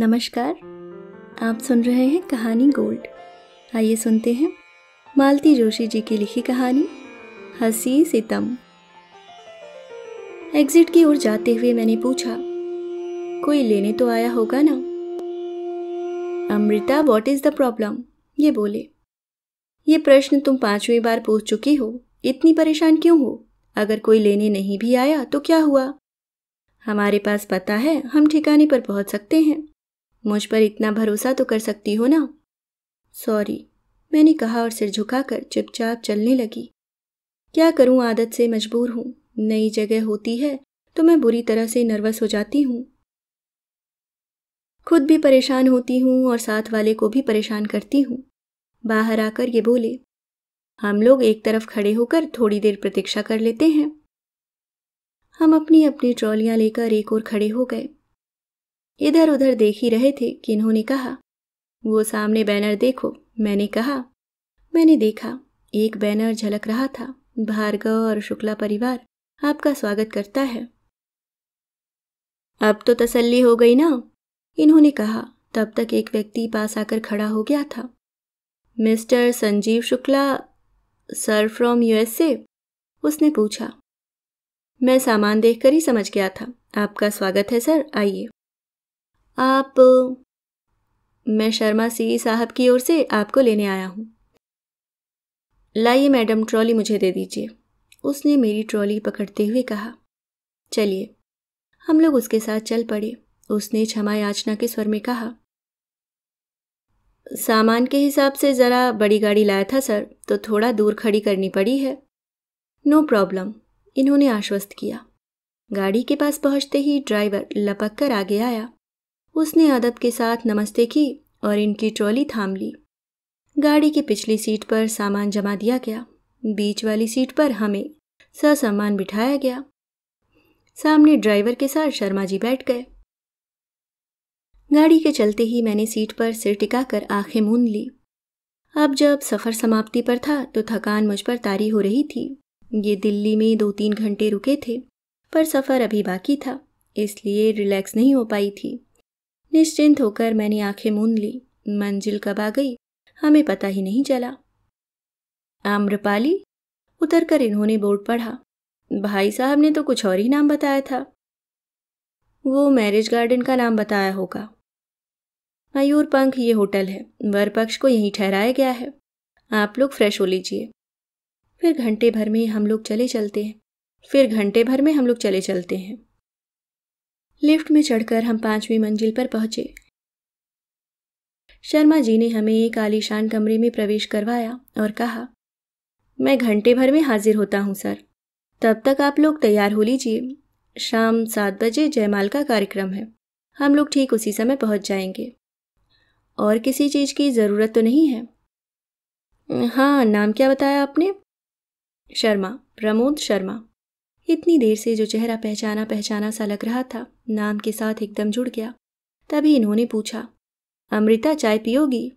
नमस्कार आप सुन रहे हैं कहानी गोल्ड आइए सुनते हैं मालती जोशी जी की लिखी कहानी हसी सितम एग्जिट की ओर जाते हुए मैंने पूछा कोई लेने तो आया होगा ना Amrita what is the problem ये बोले ये प्रश्न तुम पांचवी बार पूछ चुकी हो इतनी परेशान क्यों हो अगर कोई लेने नहीं भी आया तो क्या हुआ हमारे पास पता है हम ठिकाने पर पहुंच सकते हैं मुझ पर इतना भरोसा तो कर सकती हो ना सॉरी मैंने कहा और सिर झुकाकर चुपचाप चलने लगी क्या करूं आदत से मजबूर हूं नई जगह होती है तो मैं बुरी तरह से नर्वस हो जाती हूं खुद भी परेशान होती हूं और साथ वाले को भी परेशान करती हूं बाहर आकर ये बोले हम लोग एक तरफ खड़े होकर थोड़ी देर प्रतीक्षा कर लेते हैं हम अपनी अपनी ट्रॉलियां लेकर एक और खड़े हो गए इधर उधर देख ही रहे थे कि इन्होंने कहा वो सामने बैनर देखो मैंने कहा मैंने देखा एक बैनर झलक रहा था भार्गव और शुक्ला परिवार आपका स्वागत करता है अब तो तसल्ली हो गई ना इन्होंने कहा तब तक एक व्यक्ति पास आकर खड़ा हो गया था mister Sanjeev Shukla sir from USA उसने पूछा मैं सामान देखकर ही समझ गया था आपका स्वागत है सर आइए आप मैं शर्मा सी साहब की ओर से आपको लेने आया हूँ लाइए मैडम ट्रॉली मुझे दे दीजिए उसने मेरी ट्रॉली पकड़ते हुए कहा चलिए हम लोग उसके साथ चल पड़े उसने क्षमा याचना के स्वर में कहा सामान के हिसाब से ज़रा बड़ी गाड़ी लाया था सर तो थोड़ा दूर खड़ी करनी पड़ी है नो प्रॉब्लम इन्होंने आश्वस्त किया गाड़ी के पास पहुंचते ही ड्राइवर लपक कर आगे आया उसने अदब के साथ नमस्ते की और इनकी ट्रॉली थाम ली गाड़ी की पिछली सीट पर सामान जमा दिया गया बीच वाली सीट पर हमें ससामान बिठाया गया सामने ड्राइवर के साथ शर्मा जी बैठ गए गाड़ी के चलते ही मैंने सीट पर सिर टिकाकर आंखें मूंद ली अब जब सफ़र समाप्ति पर था तो थकान मुझ पर तारी हो रही थी ये दिल्ली में दो तीन घंटे रुके थे पर सफ़र अभी बाकी था इसलिए रिलैक्स नहीं हो पाई थी निश्चिंत होकर मैंने आंखें मूंद ली मंजिल कब आ गई हमें पता ही नहीं चला आम्रपाली उतरकर इन्होंने बोर्ड पढ़ा भाई साहब ने तो कुछ और ही नाम बताया था वो मैरिज गार्डन का नाम बताया होगा मयूर पंख ये होटल है वर पक्ष को यहीं ठहराया गया है आप लोग फ्रेश हो लीजिए फिर घंटे भर में हम लोग चले चलते हैं फिर घंटे भर में हम लोग चले चलते हैं लिफ्ट में चढ़कर हम पांचवी मंजिल पर पहुंचे शर्मा जी ने हमें एक आलीशान कमरे में प्रवेश करवाया और कहा मैं घंटे भर में हाजिर होता हूँ सर तब तक आप लोग तैयार हो लीजिए शाम सात बजे जयमाल का कार्यक्रम है हम लोग ठीक उसी समय पहुंच जाएंगे और किसी चीज़ की ज़रूरत तो नहीं है हाँ नाम क्या बताया आपने शर्मा प्रमोद शर्मा इतनी देर से जो चेहरा पहचाना पहचाना सा लग रहा था नाम के साथ एकदम जुड़ गया तभी इन्होंने पूछा अमृता चाय पियोगी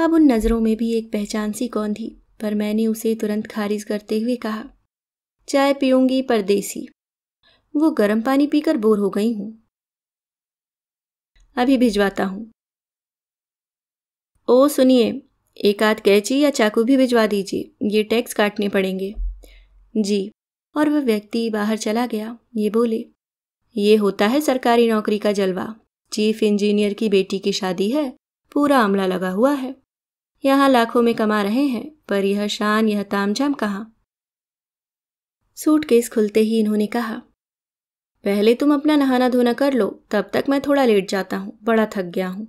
अब उन नज़रों में भी एक पहचान सी कौन थी पर मैंने उसे तुरंत खारिज करते हुए कहा चाय पीऊंगी परदेसी वो गर्म पानी पीकर बोर हो गई हूं अभी भिजवाता हूं ओ सुनिए एक आध कैची या चाकू भी भिजवा दीजिए ये टैक्स काटने पड़ेंगे जी और वह व्यक्ति बाहर चला गया ये बोले ये होता है सरकारी नौकरी का जलवा चीफ इंजीनियर की बेटी की शादी है पूरा अमला लगा हुआ है यहाँ लाखों में कमा रहे हैं पर यह शान यह तामझाम कहाँ सूटकेस खुलते ही इन्होंने कहा पहले तुम अपना नहाना धोना कर लो तब तक मैं थोड़ा लेट जाता हूँ बड़ा थक गया हूँ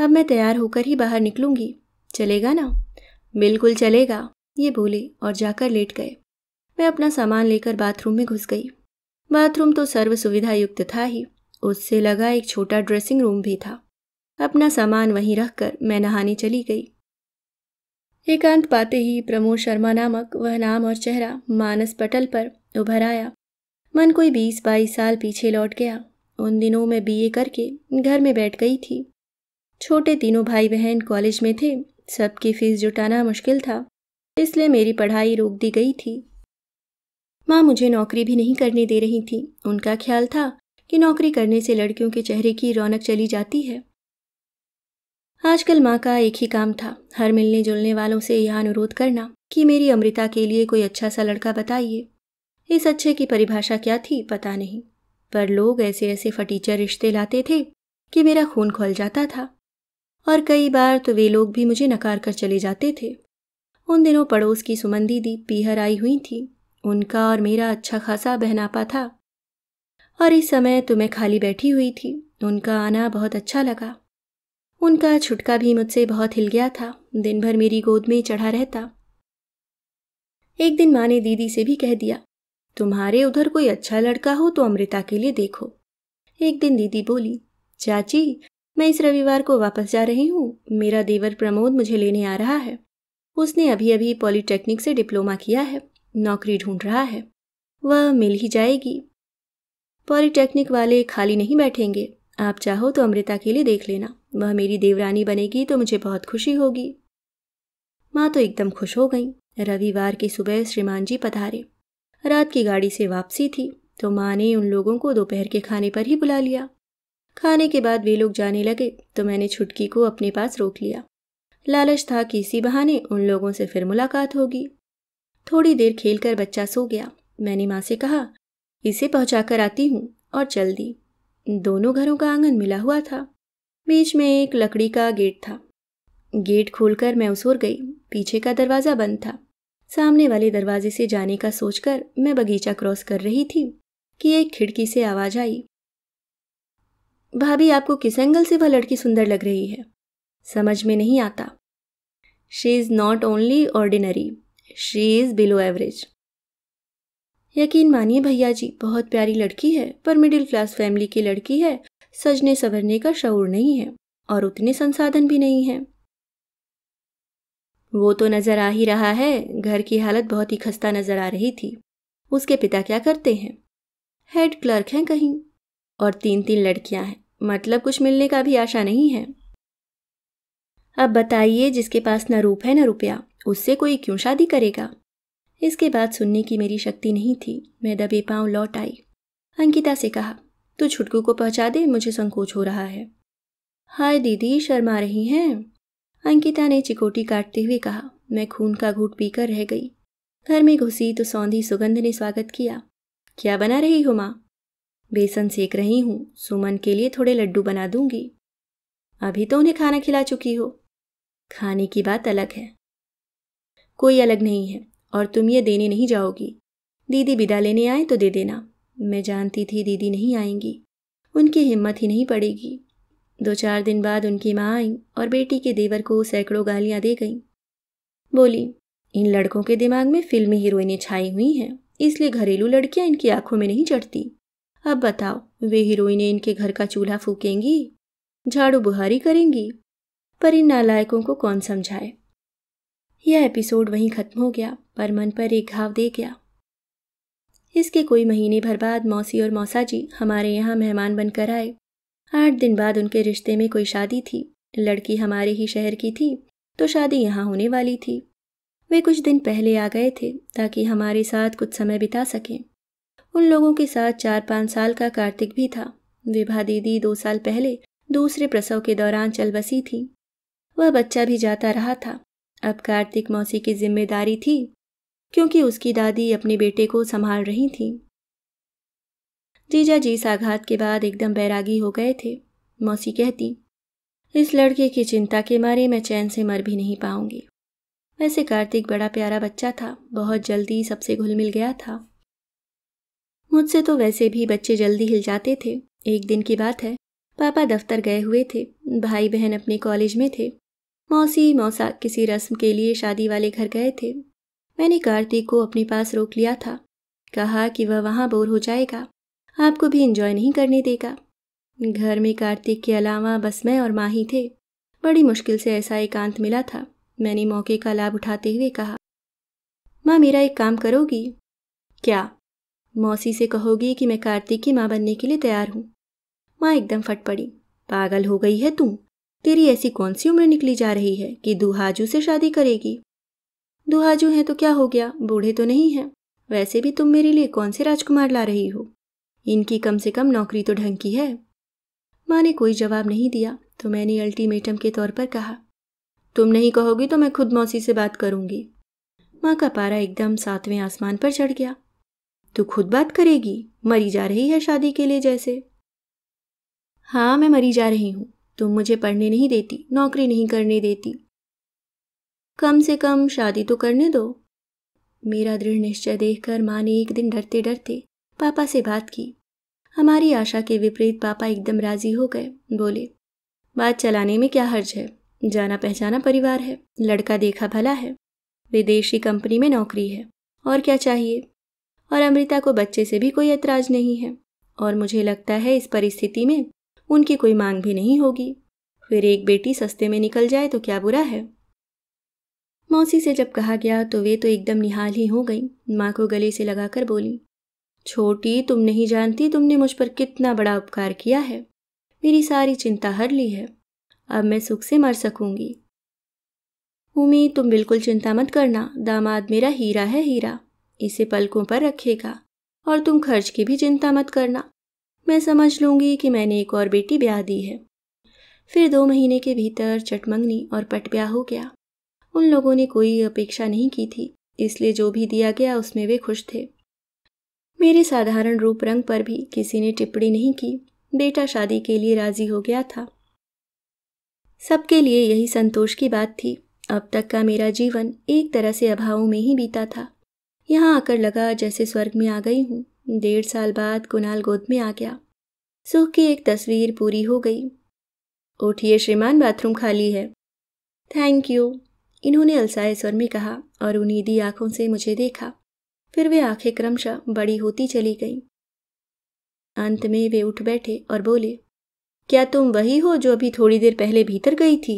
अब मैं तैयार होकर ही बाहर निकलूंगी चलेगा ना बिल्कुल चलेगा ये बोले और जाकर लेट गए मैं अपना सामान लेकर बाथरूम में घुस गई बाथरूम तो सर्व सुविधा युक्त था ही उससे लगा एक छोटा ड्रेसिंग रूम भी था अपना सामान वहीं रखकर मैं नहाने चली गई एकांत पाते ही प्रमोद शर्मा नामक वह नाम और चेहरा मानस पटल पर उभर आया मन कोई बीस बाईस साल पीछे लौट गया उन दिनों में बीए करके घर में बैठ गई थी छोटे तीनों भाई बहन कॉलेज में थे सबकी फीस जुटाना मुश्किल था इसलिए मेरी पढ़ाई रोक दी गई थी माँ मुझे नौकरी भी नहीं करने दे रही थी उनका ख्याल था कि नौकरी करने से लड़कियों के चेहरे की रौनक चली जाती है आजकल माँ का एक ही काम था हर मिलने जुलने वालों से यह अनुरोध करना कि मेरी अमृता के लिए कोई अच्छा सा लड़का बताइए इस अच्छे की परिभाषा क्या थी पता नहीं पर लोग ऐसे ऐसे फटीचर रिश्ते लाते थे कि मेरा खून खोल जाता था और कई बार तो वे लोग भी मुझे नकार कर चले जाते थे उन दिनों पड़ोस की सुमन दीदी पीहर आई हुई थी उनका और मेरा अच्छा खासा बहनापा था और इस समय तो मैं खाली बैठी हुई थी उनका आना बहुत अच्छा लगा उनका छुटका भी मुझसे बहुत हिल गया था दिन भर मेरी गोद में चढ़ा रहता एक दिन माँ ने दीदी से भी कह दिया तुम्हारे उधर कोई अच्छा लड़का हो तो अमृता के लिए देखो एक दिन दीदी बोली चाची मैं इस रविवार को वापस जा रही हूँ मेरा देवर प्रमोद मुझे लेने आ रहा है उसने अभी अभी पॉलीटेक्निक से डिप्लोमा किया है नौकरी ढूंढ रहा है वह मिल ही जाएगी पॉलीटेक्निक वाले खाली नहीं बैठेंगे आप चाहो तो अमृता के लिए देख लेना वह मेरी देवरानी बनेगी तो मुझे बहुत खुशी होगी माँ तो एकदम खुश हो गई रविवार की सुबह श्रीमान जी पधारे रात की गाड़ी से वापसी थी तो माँ ने उन लोगों को दोपहर के खाने पर ही बुला लिया खाने के बाद वे लोग जाने लगे तो मैंने छुटकी को अपने पास रोक लिया लालच था कि इसी बहाने उन लोगों से फिर मुलाकात होगी थोड़ी देर खेलकर बच्चा सो गया मैंने माँ से कहा इसे पहुंचा कर आती हूँ और चल दी दोनों घरों का आंगन मिला हुआ था बीच में एक लकड़ी का गेट था गेट खोलकर मैं उस ओर गई पीछे का दरवाज़ा बंद था सामने वाले दरवाजे से जाने का सोचकर मैं बगीचा क्रॉस कर रही थी कि एक खिड़की से आवाज़ आई भाभी आपको किस एंगल से वह लड़की सुंदर लग रही है समझ में नहीं आता she is not only ordinary she is below average यकीन मानिए भैया जी बहुत प्यारी लड़की है पर मिडिल क्लास फैमिली की लड़की है सजने संवरने का शऊर नहीं है और उतने संसाधन भी नहीं है वो तो नज़र आ ही रहा है घर की हालत बहुत ही खस्ता नज़र आ रही थी उसके पिता क्या करते हैं हेड क्लर्क हैं कहीं और तीन तीन लड़कियां हैं मतलब कुछ मिलने का भी आशा नहीं है अब बताइए जिसके पास न रूप है न रुपया उससे कोई क्यों शादी करेगा इसके बाद सुनने की मेरी शक्ति नहीं थी मैं दबे पाँव लौट आई अंकिता से कहा तू छुटकू को पहुंचा दे मुझे संकोच हो रहा है हाय दीदी शर्मा रही हैं अंकिता ने चिकोटी काटते हुए कहा मैं खून का घूट पीकर रह गई घर में घुसी तो सौंधी सुगंध ने स्वागत किया क्या बना रही हो माँ बेसन सेक रही हूँ सुमन के लिए थोड़े लड्डू बना दूंगी अभी तो उन्हें खाना खिला चुकी हो खाने की बात अलग है कोई अलग नहीं है और तुम ये देने नहीं जाओगी दीदी विदा लेने आए तो दे देना मैं जानती थी दीदी नहीं आएंगी उनकी हिम्मत ही नहीं पड़ेगी दो चार दिन बाद उनकी माँ आई और बेटी के देवर को सैकड़ों गालियाँ दे गई बोली इन लड़कों के दिमाग में फिल्मी हीरोइनें छाई हुई हैं इसलिए घरेलू लड़कियाँ इनकी आंखों में नहीं चढ़ती अब बताओ वे हीरोइनें इनके घर का चूल्हा फूकेंगी झाड़ू बुहारी करेंगी पर इन नालायकों को कौन समझाए यह एपिसोड वहीं ख़त्म हो गया पर मन पर एक घाव दे गया इसके कोई महीने भर बाद मौसी और मौसा जी हमारे यहाँ मेहमान बनकर आए आठ दिन बाद उनके रिश्ते में कोई शादी थी लड़की हमारे ही शहर की थी तो शादी यहाँ होने वाली थी वे कुछ दिन पहले आ गए थे ताकि हमारे साथ कुछ समय बिता सकें उन लोगों के साथ चार पाँच साल का कार्तिक भी था विभा दीदी दो साल पहले दूसरे प्रसव के दौरान चल बसी थी वह बच्चा भी जाता रहा था अब कार्तिक मौसी की जिम्मेदारी थी क्योंकि उसकी दादी अपने बेटे को संभाल रही थी जीजा जी इस आघात के बाद एकदम बैरागी हो गए थे मौसी कहती इस लड़के की चिंता के मारे मैं चैन से मर भी नहीं पाऊंगी वैसे कार्तिक बड़ा प्यारा बच्चा था बहुत जल्दी सबसे घुल मिल गया था मुझसे तो वैसे भी बच्चे जल्दी हिल जाते थे एक दिन की बात है पापा दफ्तर गए हुए थे भाई बहन अपने कॉलेज में थे मौसी मौसा किसी रस्म के लिए शादी वाले घर गए थे मैंने कार्तिक को अपने पास रोक लिया था कहा कि वह वहाँ बोर हो जाएगा आपको भी इंजॉय नहीं करने देगा घर में कार्तिक के अलावा बस मैं और माही थे बड़ी मुश्किल से ऐसा एकांत मिला था मैंने मौके का लाभ उठाते हुए कहा माँ मेरा एक काम करोगी क्या मौसी से कहोगी कि मैं कार्तिक की माँ बनने के लिए तैयार हूँ माँ एकदम फट पड़ी पागल हो गई है तुम तेरी ऐसी कौन सी उम्र निकली जा रही है कि दुहाजू से शादी करेगी दुहाजू हैं तो क्या हो गया बूढ़े तो नहीं है वैसे भी तुम मेरे लिए कौन से राजकुमार ला रही हो इनकी कम से कम नौकरी तो ढंग की है माँ ने कोई जवाब नहीं दिया तो मैंने अल्टीमेटम के तौर पर कहा तुम नहीं कहोगी तो मैं खुद मौसी से बात करूंगी माँ का पारा एकदम सातवें आसमान पर चढ़ गया तू खुद बात करेगी मरी जा रही है शादी के लिए जैसे हाँ मैं मरी जा रही हूं तुम मुझे पढ़ने नहीं देती नौकरी नहीं करने देती कम से कम शादी तो करने दो मेरा दृढ़ निश्चय देखकर माँ ने एक दिन डरते डरते पापा से बात की हमारी आशा के विपरीत पापा एकदम राजी हो गए बोले बात चलाने में क्या हर्ज है जाना पहचाना परिवार है लड़का देखा भला है विदेशी कंपनी में नौकरी है और क्या चाहिए और अमृता को बच्चे से भी कोई ऐतराज नहीं है और मुझे लगता है इस परिस्थिति में उनकी कोई मांग भी नहीं होगी फिर एक बेटी सस्ते में निकल जाए तो क्या बुरा है मौसी से जब कहा गया तो वे तो एकदम निहाल ही हो गई माँ को गले से लगाकर बोली छोटी तुम नहीं जानती तुमने मुझ पर कितना बड़ा उपकार किया है मेरी सारी चिंता हर ली है अब मैं सुख से मर सकूंगी उम्मीद तुम बिल्कुल चिंता मत करना दामाद मेरा हीरा है हीरा इसे पलकों पर रखेगा और तुम खर्च की भी चिंता मत करना मैं समझ लूंगी कि मैंने एक और बेटी ब्याह दी है फिर दो महीने के भीतर चटमंगनी और पट ब्याह हो गया उन लोगों ने कोई अपेक्षा नहीं की थी इसलिए जो भी दिया गया उसमें वे खुश थे मेरे साधारण रूप रंग पर भी किसी ने टिप्पणी नहीं की बेटा शादी के लिए राजी हो गया था सबके लिए यही संतोष की बात थी अब तक का मेरा जीवन एक तरह से अभावों में ही बीता था यहाँ आकर लगा जैसे स्वर्ग में आ गई हूँ डेढ़ साल बाद कुणाल गोद में आ गया सुख की एक तस्वीर पूरी हो गई उठिए श्रीमान बाथरूम खाली है थैंक यू इन्होंने अलसाए स्वर में कहा और उन्नीदी आंखों से मुझे देखा फिर वे आंखें क्रमशः बड़ी होती चली गईं अंत में वे उठ बैठे और बोले क्या तुम वही हो जो अभी थोड़ी देर पहले भीतर गई थी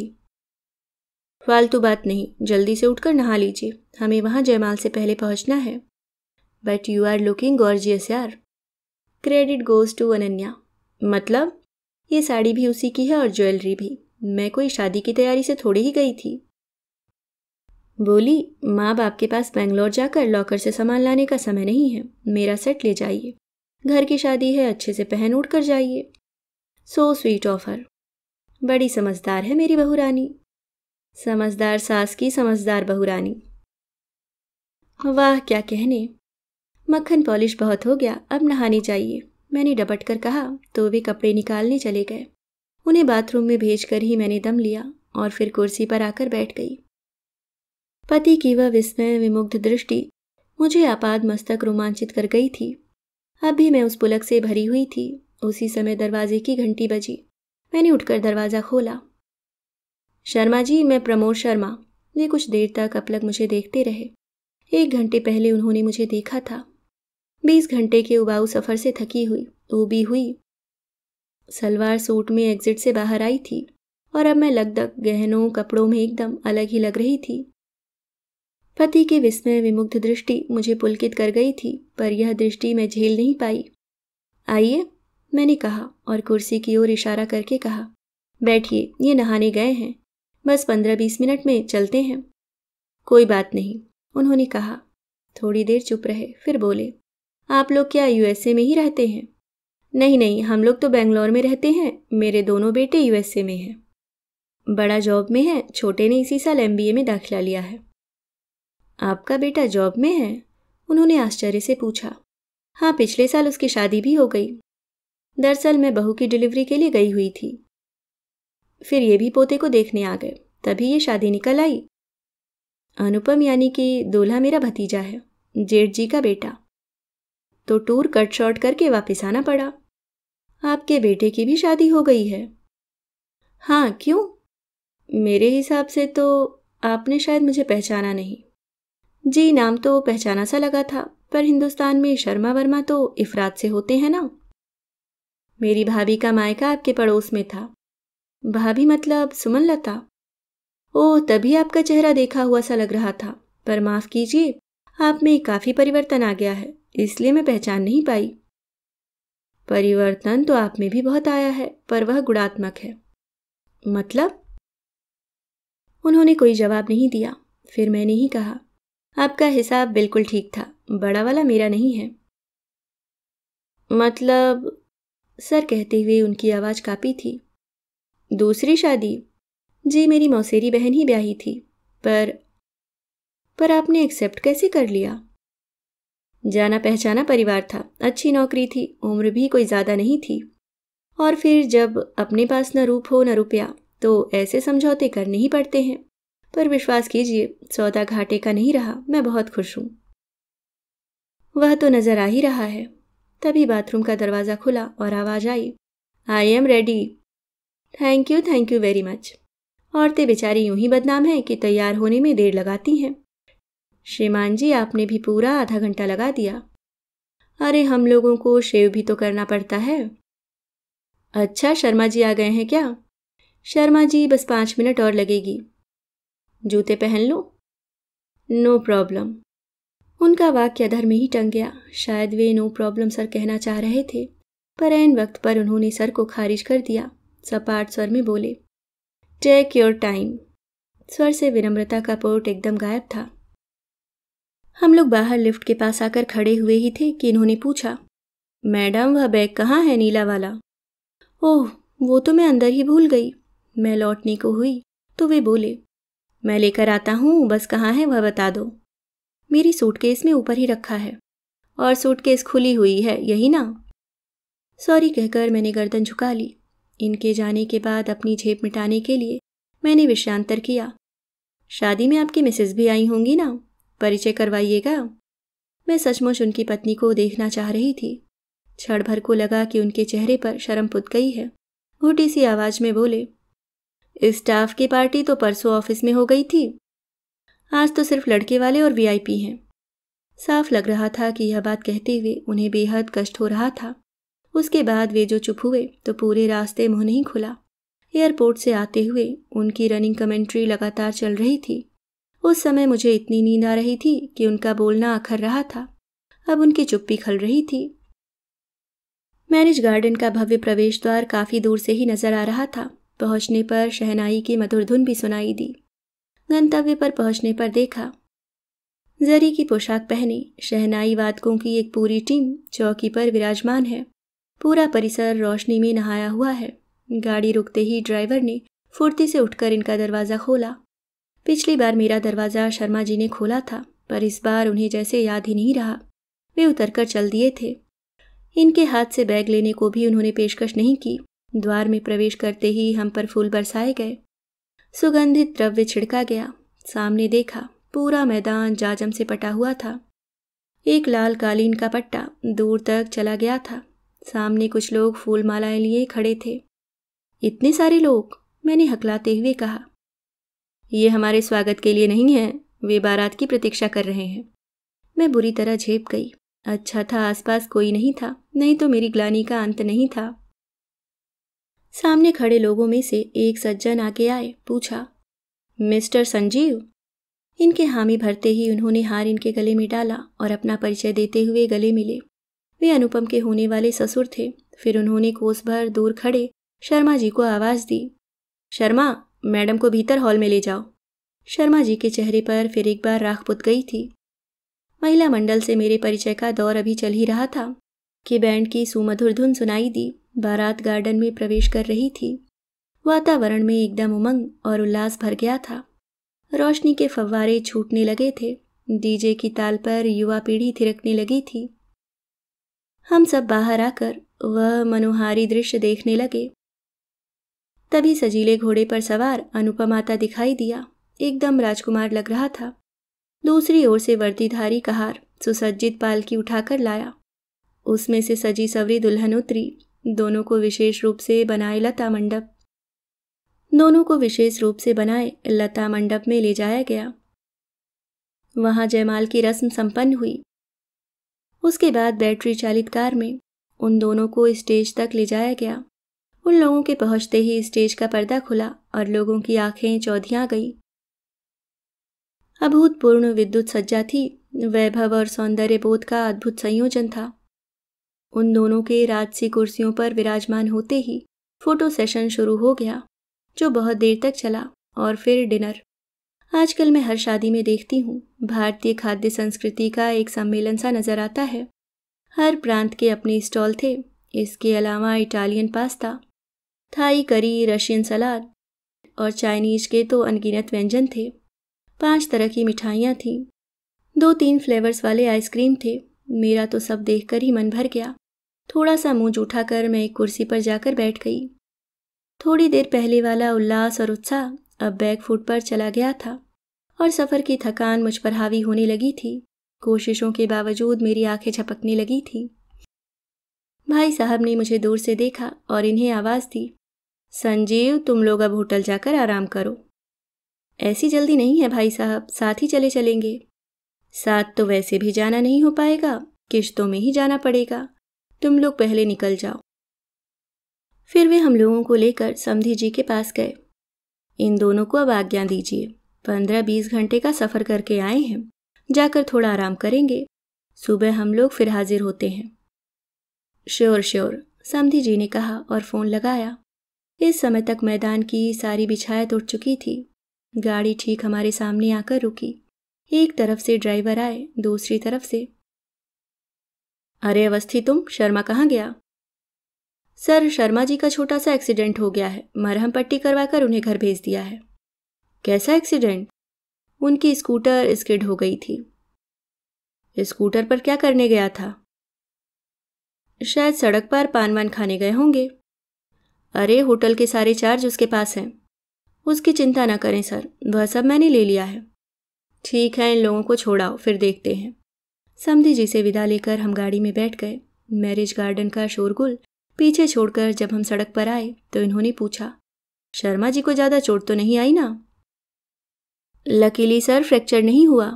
फालतू बात नहीं जल्दी से उठकर नहा लीजिए हमें वहां जयमाल से पहले पहुंचना है but you are looking gorgeous यार क्रेडिट गोज़ टू अनन्या मतलब ये साड़ी भी उसी की है और ज्वेलरी भी मैं कोई शादी की तैयारी से थोड़ी ही गई थी बोली माँ बाप के पास बेंगलोर जाकर लॉकर से सामान लाने का समय नहीं है मेरा सेट ले जाइए घर की शादी है अच्छे से पहन उठ कर जाइए सो स्वीट ऑफर बड़ी समझदार है मेरी बहुरानी समझदार सास की समझदार बहुरानी वाह क्या कहने मक्खन पॉलिश बहुत हो गया अब नहाने जाइए मैंने डपट कर कहा तो वे कपड़े निकालने चले गए उन्हें बाथरूम में कर ही मैंने दम लिया और फिर कुर्सी पर आकर बैठ गई पति की वह विस्मय विमुग्ध दृष्टि मुझे आपाद मस्तक रोमांचित कर गई थी अब भी मैं उस पुलक से भरी हुई थी उसी समय दरवाजे की घंटी बजी मैंने उठकर दरवाज़ा खोला शर्मा जी मैं प्रमोद शर्मा वे कुछ देर तक अपलग मुझे देखते रहे एक घंटे पहले उन्होंने मुझे देखा था बीस घंटे के उबाऊ सफ़र से थकी हुई वो भी हुई सलवार सूट में एग्जिट से बाहर आई थी और अब मैं लगदग गहनों कपड़ों में एकदम अलग ही लग रही थी पति के विस्मय विमुग्ध दृष्टि मुझे पुलकित कर गई थी पर यह दृष्टि मैं झेल नहीं पाई आइए मैंने कहा और कुर्सी की ओर इशारा करके कहा बैठिए ये नहाने गए हैं बस पंद्रह बीस मिनट में चलते हैं कोई बात नहीं उन्होंने कहा थोड़ी देर चुप रहे फिर बोले आप लोग क्या यूएसए में ही रहते हैं नहीं नहीं हम लोग तो बेंगलोर में रहते हैं मेरे दोनों बेटे यूएसए में हैं बड़ा जॉब में है छोटे ने इसी साल एमबीए में दाखिला लिया है आपका बेटा जॉब में है उन्होंने आश्चर्य से पूछा हाँ पिछले साल उसकी शादी भी हो गई दरअसल मैं बहू की डिलीवरी के लिए गई हुई थी फिर ये भी पोते को देखने आ गए तभी ये शादी निकल आई अनुपम यानी कि दूल्हा मेरा भतीजा है जेठ जी का बेटा तो टूर कट शॉर्ट करके वापस आना पड़ा आपके बेटे की भी शादी हो गई है हाँ क्यों मेरे हिसाब से तो आपने शायद मुझे पहचाना नहीं जी नाम तो पहचाना सा लगा था पर हिंदुस्तान में शर्मा वर्मा तो इफरात से होते हैं ना मेरी भाभी का मायका आपके पड़ोस में था भाभी मतलब सुमन लता ओह तभी आपका चेहरा देखा हुआ सा लग रहा था पर माफ़ कीजिए आप में काफ़ी परिवर्तन आ गया है इसलिए मैं पहचान नहीं पाई परिवर्तन तो आप में भी बहुत आया है पर वह गुणात्मक है मतलब उन्होंने कोई जवाब नहीं दिया फिर मैंने ही कहा आपका हिसाब बिल्कुल ठीक था बड़ा वाला मेरा नहीं है मतलब सर कहते हुए उनकी आवाज़ कापी थी दूसरी शादी जी मेरी मौसेरी बहन ही ब्याही थी पर पर आपने एक्सेप्ट कैसे कर लिया जाना पहचाना परिवार था अच्छी नौकरी थी उम्र भी कोई ज़्यादा नहीं थी और फिर जब अपने पास न रूप हो न रुपया तो ऐसे समझौते करने ही पड़ते हैं पर विश्वास कीजिए सौदा घाटे का नहीं रहा मैं बहुत खुश हूँ वह तो नज़र आ ही रहा है तभी बाथरूम का दरवाज़ा खुला और आवाज़ आई I am ready thank you thank you very much औरतें बेचारी यूं ही बदनाम हैं कि तैयार होने में देर लगाती हैं श्रीमान जी आपने भी पूरा आधा घंटा लगा दिया अरे हम लोगों को शेव भी तो करना पड़ता है अच्छा शर्मा जी आ गए हैं क्या शर्मा जी बस पाँच मिनट और लगेगी जूते पहन लो नो प्रॉब्लम उनका वाक्य अधर में ही टंग गया शायद वे नो प्रॉब्लम सर कहना चाह रहे थे पर ऐन वक्त पर उन्होंने सर को खारिज कर दिया सपाट स्वर में बोले टेक योर टाइम स्वर से विनम्रता का पोर्ट एकदम गायब था हम लोग बाहर लिफ्ट के पास आकर खड़े हुए ही थे कि इन्होंने पूछा मैडम वह बैग कहाँ है नीला वाला ओह वो तो मैं अंदर ही भूल गई मैं लौटने को हुई तो वे बोले मैं लेकर आता हूँ बस कहाँ है वह बता दो मेरी सूटकेस में ऊपर ही रखा है और सूटकेस खुली हुई है यही ना सॉरी कहकर मैंने गर्दन झुका ली इनके जाने के बाद अपनी झेप मिटाने के लिए मैंने विषयांतर किया शादी में आपकी मिसेस भी आई होंगी ना परिचय करवाइएगा मैं सचमुच उनकी पत्नी को देखना चाह रही थी क्षण भर को लगा कि उनके चेहरे पर शर्म पुत गई है घूटी सी आवाज में बोले स्टाफ की पार्टी तो परसों ऑफिस में हो गई थी आज तो सिर्फ लड़के वाले और वीआईपी हैं साफ लग रहा था कि यह बात कहते हुए उन्हें बेहद कष्ट हो रहा था उसके बाद वे जो चुप हुए तो पूरे रास्ते मुंह नहीं खुला एयरपोर्ट से आते हुए उनकी रनिंग कमेंट्री लगातार चल रही थी उस समय मुझे इतनी नींद आ रही थी कि उनका बोलना अखर रहा था अब उनकी चुप्पी खल रही थी मैरिज गार्डन का भव्य प्रवेश द्वार काफ़ी दूर से ही नज़र आ रहा था पहुंचने पर शहनाई की मधुर धुन भी सुनाई दी गंतव्य पर पहुंचने पर देखा जरी की पोशाक पहने शहनाई वादकों की एक पूरी टीम चौकी पर विराजमान है पूरा परिसर रोशनी में नहाया हुआ है गाड़ी रुकते ही ड्राइवर ने फुर्ती से उठकर इनका दरवाज़ा खोला पिछली बार मेरा दरवाज़ा शर्मा जी ने खोला था पर इस बार उन्हें जैसे याद ही नहीं रहा वे उतरकर चल दिए थे इनके हाथ से बैग लेने को भी उन्होंने पेशकश नहीं की द्वार में प्रवेश करते ही हम पर फूल बरसाए गए सुगंधित द्रव्य छिड़का गया सामने देखा पूरा मैदान जाजम से पटा हुआ था एक लाल कालीन का पट्टा दूर तक चला गया था सामने कुछ लोग फूल मालाएं लिए खड़े थे इतने सारे लोग मैंने हकलाते हुए कहा ये हमारे स्वागत के लिए नहीं है वे बारात की प्रतीक्षा कर रहे हैं मैं बुरी तरह झेप गई अच्छा था आसपास कोई नहीं था नहीं तो मेरी ग्लानी का अंत नहीं था सामने खड़े लोगों में से एक सज्जन आके आए पूछा मिस्टर संजीव इनके हामी भरते ही उन्होंने हार इनके गले में डाला और अपना परिचय देते हुए गले मिले वे अनुपम के होने वाले ससुर थे फिर उन्होंने कोस भर दूर खड़े शर्मा जी को आवाज़ दी शर्मा मैडम को भीतर हॉल में ले जाओ शर्मा जी के चेहरे पर फिर एक बार राख पुत गई थी महिला मंडल से मेरे परिचय का दौर अभी चल ही रहा था कि बैंड की सुमधुर धुन सुनाई दी बारात गार्डन में प्रवेश कर रही थी वातावरण में एकदम उमंग और उल्लास भर गया था रोशनी के फव्वारे छूटने लगे थे डीजे की ताल पर युवा पीढ़ी थिरकने लगी थी हम सब बाहर आकर वह मनोहारी दृश्य देखने लगे तभी सजीले घोड़े पर सवार अनुपमाता दिखाई दिया एकदम राजकुमार लग रहा था दूसरी ओर से वर्दीधारी कहार सुसज्जित पालकी उठाकर लाया उसमें से सजी सवरी दुल्हन उतरी दोनों को विशेष रूप से बनाए लता मंडप दोनों को विशेष रूप से बनाए लता मंडप में ले जाया गया वहां जयमाल की रस्म संपन्न हुई उसके बाद बैटरी चालित कार में उन दोनों को स्टेज तक ले जाया गया उन लोगों के पहुंचते ही स्टेज का पर्दा खुला और लोगों की आंखें चौधियां गई अभूतपूर्ण विद्युत सज्जा थी वैभव और सौंदर्य बोध का अद्भुत संयोजन था उन दोनों के राजसी कुर्सियों पर विराजमान होते ही फोटो सेशन शुरू हो गया जो बहुत देर तक चला और फिर डिनर आजकल मैं हर शादी में देखती हूँ भारतीय खाद्य संस्कृति का एक सम्मेलन सा नज़र आता है हर प्रांत के अपने स्टॉल थे इसके अलावा Italian pasta Thai curry Russian salad और चाइनीज के तो अनगिनत व्यंजन थे पांच तरह की मिठाइयाँ थीं दो तीन फ्लेवर्स वाले आइसक्रीम थे मेरा तो सब देखकर ही मन भर गया थोड़ा सा मुंह जूठा कर मैं एक कुर्सी पर जाकर बैठ गई थोड़ी देर पहले वाला उल्लास और उत्साह अब बैक फुट पर चला गया था और सफ़र की थकान मुझ पर हावी होने लगी थी कोशिशों के बावजूद मेरी आंखें झपकने लगी थी भाई साहब ने मुझे दूर से देखा और इन्हें आवाज़ दी संजीव तुम लोग अब होटल जाकर आराम करो ऐसी जल्दी नहीं है भाई साहब साथ ही चले चलेंगे साथ तो वैसे भी जाना नहीं हो पाएगा किश्तों में ही जाना पड़ेगा तुम लोग पहले निकल जाओ फिर वे हम लोगों को लेकर समधी जी के पास गए इन दोनों को अब आज्ञा दीजिए पंद्रह बीस घंटे का सफ़र करके आए हैं जाकर थोड़ा आराम करेंगे सुबह हम लोग फिर हाजिर होते हैं श्योर श्योर समधी जी ने कहा और फ़ोन लगाया इस समय तक मैदान की सारी बिछायत उठ चुकी थी गाड़ी ठीक हमारे सामने आकर रुकी एक तरफ से ड्राइवर आए दूसरी तरफ से अरे अवस्थी तुम शर्मा कहाँ गया सर शर्मा जी का छोटा सा एक्सीडेंट हो गया है मरहम पट्टी करवाकर उन्हें घर भेज दिया है कैसा एक्सीडेंट उनकी स्कूटर स्किड हो गई थी स्कूटर पर क्या करने गया था शायद सड़क पर पान वान खाने गए होंगे अरे होटल के सारे चार्ज उसके पास हैं उसकी चिंता ना करें सर वह सब मैंने ले लिया है ठीक है इन लोगों को छोड़ाओ फिर देखते हैं समधी जी से विदा लेकर हम गाड़ी में बैठ गए मैरिज गार्डन का शोरगुल पीछे छोड़कर जब हम सड़क पर आए तो इन्होंने पूछा शर्मा जी को ज़्यादा चोट तो नहीं आई ना लकीली सर फ्रैक्चर नहीं हुआ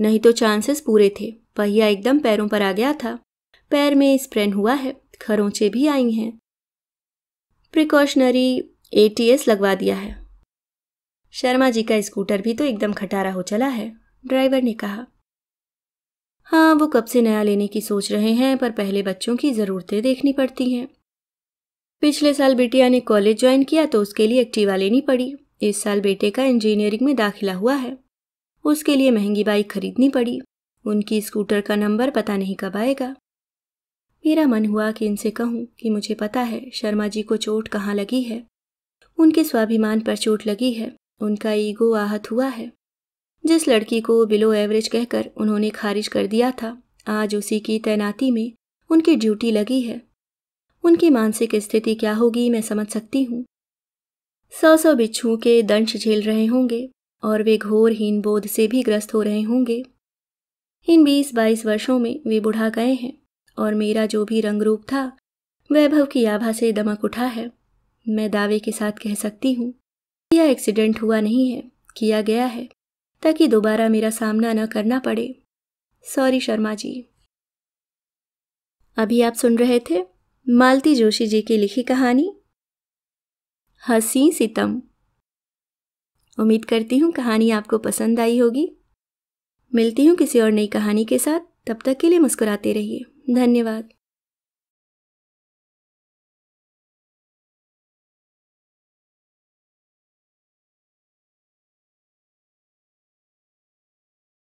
नहीं तो चांसेस पूरे थे पहिया एकदम पैरों पर आ गया था पैर में स्प्रेन हुआ है खरोंचे भी आई हैं प्रिकॉशनरी एटीएस लगवा दिया है शर्मा जी का स्कूटर भी तो एकदम खटारा हो चला है ड्राइवर ने कहा हाँ वो कब से नया लेने की सोच रहे हैं पर पहले बच्चों की ज़रूरतें देखनी पड़ती हैं पिछले साल बिटिया ने कॉलेज ज्वाइन किया तो उसके लिए एक्टिवा लेनी पड़ी इस साल बेटे का इंजीनियरिंग में दाखिला हुआ है उसके लिए महंगी बाइक खरीदनी पड़ी उनकी स्कूटर का नंबर पता नहीं कब आएगा मेरा मन हुआ कि इनसे कहूँ कि मुझे पता है शर्मा जी को चोट कहाँ लगी है उनके स्वाभिमान पर चोट लगी है उनका ईगो आहत हुआ है जिस लड़की को बिलो एवरेज कहकर उन्होंने खारिज कर दिया था आज उसी की तैनाती में उनकी ड्यूटी लगी है उनकी मानसिक स्थिति क्या होगी मैं समझ सकती हूँ सौ सौ बिच्छुओं के दंश झेल रहे होंगे और वे घोर हीन बोध से भी ग्रस्त हो रहे होंगे इन बीस बाईस वर्षों में वे बुढ़ा गए हैं और मेरा जो भी रंग रूप था वैभव की आभा से दमक उठा है मैं दावे के साथ कह सकती हूँ यह एक्सीडेंट हुआ नहीं है किया गया है ताकि दोबारा मेरा सामना न करना पड़े सॉरी शर्मा जी अभी आप सुन रहे थे मालती जोशी जी की लिखी कहानी हसी सितम उम्मीद करती हूँ कहानी आपको पसंद आई होगी मिलती हूँ किसी और नई कहानी के साथ तब तक के लिए मुस्कुराते रहिए धन्यवाद